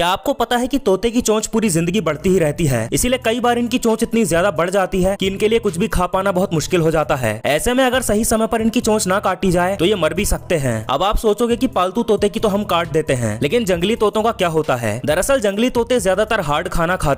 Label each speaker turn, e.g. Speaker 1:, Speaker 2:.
Speaker 1: क्या आपको पता है कि तोते की चोंच पूरी जिंदगी बढ़ती ही रहती है इसीलिए कई बार इनकी चोंच इतनी ज्यादा बढ़ जाती है कि इनके लिए कुछ भी खा पाना बहुत मुश्किल हो जाता है ऐसे में अगर सही समय पर इनकी चोंच ना काटी जाए तो ये मर भी सकते हैं अब आप सोचोगे की पालतू तोते की तो हम काट देते हैं लेकिन जंगली तोतों का क्या होता है दरअसल जंगली तोते ज्यादातर हार्ड खाना खाते